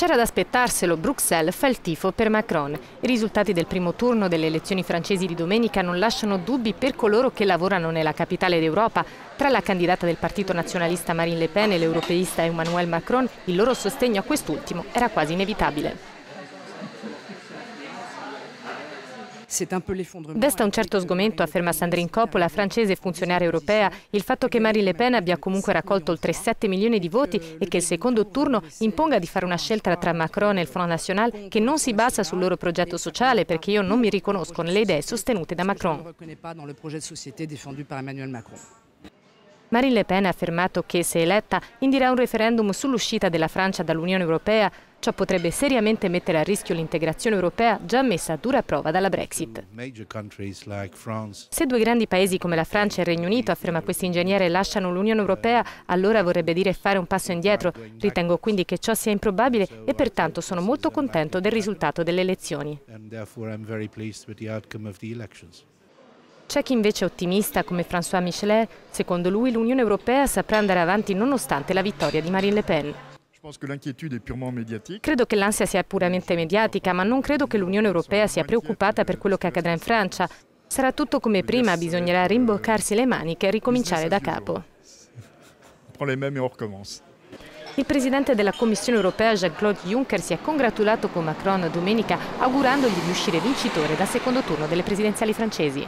C'era da aspettarselo, Bruxelles fa il tifo per Macron. I risultati del primo turno delle elezioni francesi di domenica non lasciano dubbi per coloro che lavorano nella capitale d'Europa. Tra la candidata del partito nazionalista Marine Le Pen e l'europeista Emmanuel Macron, il loro sostegno a quest'ultimo era quasi inevitabile. Desta un certo sgomento, afferma Sandrine Coppola, francese funzionaria europea, il fatto che Marine Le Pen abbia comunque raccolto oltre 7 milioni di voti e che il secondo turno imponga di fare una scelta tra Macron e il Front National che non si basa sul loro progetto sociale perché io non mi riconosco nelle idee sostenute da Macron. Marine Le Pen ha affermato che, se eletta, indirà un referendum sull'uscita della Francia dall'Unione Europea. Ciò potrebbe seriamente mettere a rischio l'integrazione europea già messa a dura prova dalla Brexit. Se due grandi paesi come la Francia e il Regno Unito, afferma questo ingegnere, lasciano l'Unione Europea, allora vorrebbe dire fare un passo indietro. Ritengo quindi che ciò sia improbabile e pertanto sono molto contento del risultato delle elezioni. C'è chi invece è ottimista come François Michelet. Secondo lui l'Unione Europea saprà andare avanti nonostante la vittoria di Marine Le Pen. Credo che l'ansia sia puramente mediatica, ma non credo che l'Unione Europea sia preoccupata per quello che accadrà in Francia. Sarà tutto come prima, bisognerà rimboccarsi le maniche e ricominciare da capo. Il presidente della Commissione europea Jean-Claude Juncker si è congratulato con Macron domenica augurandogli di uscire vincitore dal secondo turno delle presidenziali francesi.